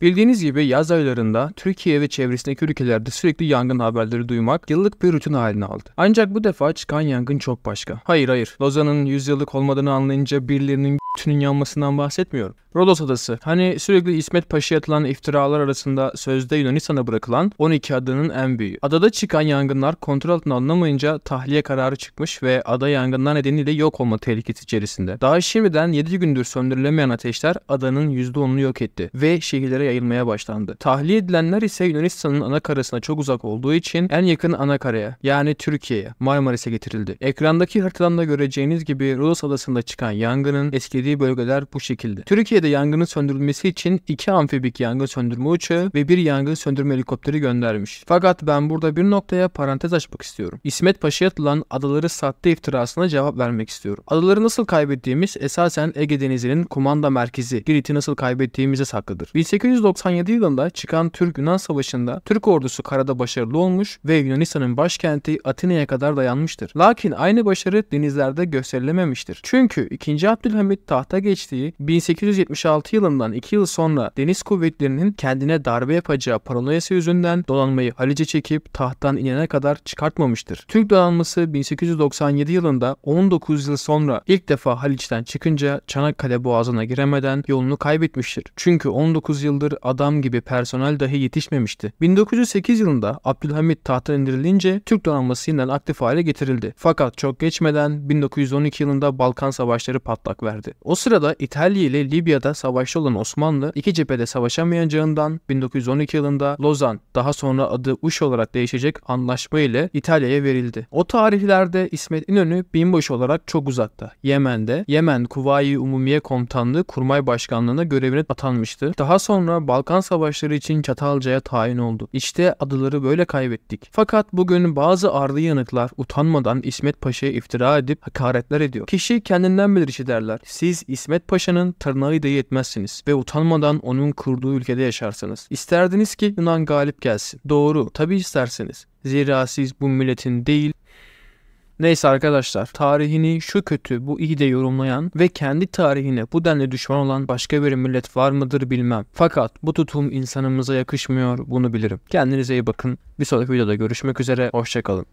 Bildiğiniz gibi yaz aylarında Türkiye ve çevresindeki ülkelerde sürekli yangın haberleri duymak yıllık bir rutin haline aldı. Ancak bu defa çıkan yangın çok başka. Hayır hayır, Lozan'ın yüzyıllık olmadığını anlayınca birilerinin tünün yanmasından bahsetmiyorum. Rodos Adası. Hani sürekli İsmet Paşa'ya atılan iftiralar arasında sözde Yunanistan'a bırakılan 12 adanın en büyüğü. Adada çıkan yangınlar kontrol altına alınamayınca tahliye kararı çıkmış ve ada yangınlar nedeniyle yok olma tehlikesi içerisinde. Daha şimdiden 7 gündür söndürülemeyen ateşler adanın %10'unu yok etti ve şehirlere yayılmaya başlandı. Tahliye edilenler ise Yunanistan'ın ana karasına çok uzak olduğu için en yakın ana karaya yani Türkiye'ye Marmaris'e getirildi. Ekrandaki haritadan da göreceğiniz gibi Rodos Adası'nda çıkan yangının etkilediği belirlediği bölgeler bu şekilde. Türkiye'de yangının söndürülmesi için iki amfibik yangın söndürme uçağı ve bir yangın söndürme helikopteri göndermiş. Fakat ben burada bir noktaya parantez açmak istiyorum. İsmet Paşa'ya atılan adaları sattı iftirasına cevap vermek istiyorum. Adaları nasıl kaybettiğimiz esasen Ege Denizi'nin kumanda merkezi Girit'i nasıl kaybettiğimize saklıdır. 1897 yılında çıkan Türk-Yunan Savaşı'nda Türk ordusu karada başarılı olmuş ve Yunanistan'ın başkenti Atina'ya kadar dayanmıştır. Lakin aynı başarı denizlerde gösterilememiştir. Çünkü 2. Abdülhamit tahta geçtiği 1876 yılından 2 yıl sonra deniz kuvvetlerinin kendine darbe yapacağı paranoyası yüzünden donanmayı Halice çekip tahttan inene kadar çıkartmamıştır. Türk donanması 1897 yılında 19 yıl sonra ilk defa Haliç'ten çıkınca Çanakkale boğazına giremeden yolunu kaybetmiştir. Çünkü 19 yıldır adam gibi personel dahi yetişmemişti. 1908 yılında Abdülhamit tahta indirilince Türk donanması yeniden aktif hale getirildi. Fakat çok geçmeden 1912 yılında Balkan Savaşları patlak verdi. O sırada İtalya ile Libya'da savaşta olan Osmanlı iki cephede savaşamayacağından 1912 yılında Lozan daha sonra adı Uş olarak değişecek anlaşma ile İtalya'ya verildi. O tarihlerde İsmet İnönü binbaşı olarak çok uzakta. Yemen'de Yemen Kuvayi Umumiye Komutanlığı Kurmay Başkanlığı'na görevine atanmıştı. Daha sonra Balkan Savaşları için Çatalca'ya tayin oldu. İşte adaları böyle kaybettik. Fakat bugün bazı ardı yanıklar utanmadan İsmet Paşa'ya iftira edip hakaretler ediyor. Kişi kendinden bilir işi derler. Si siz İsmet Paşa'nın tırnağı dayı etmezsiniz ve utanmadan onun kurduğu ülkede yaşarsınız. İsterdiniz ki Yunan galip gelsin. Doğru, tabi isterseniz. Zira siz bu milletin değil, Neyse arkadaşlar tarihini şu kötü bu iyi de yorumlayan ve kendi tarihine bu denli düşman olan başka bir millet var mıdır bilmem. Fakat bu tutum insanımıza yakışmıyor bunu bilirim. Kendinize iyi bakın. Bir sonraki videoda görüşmek üzere. Hoşçakalın.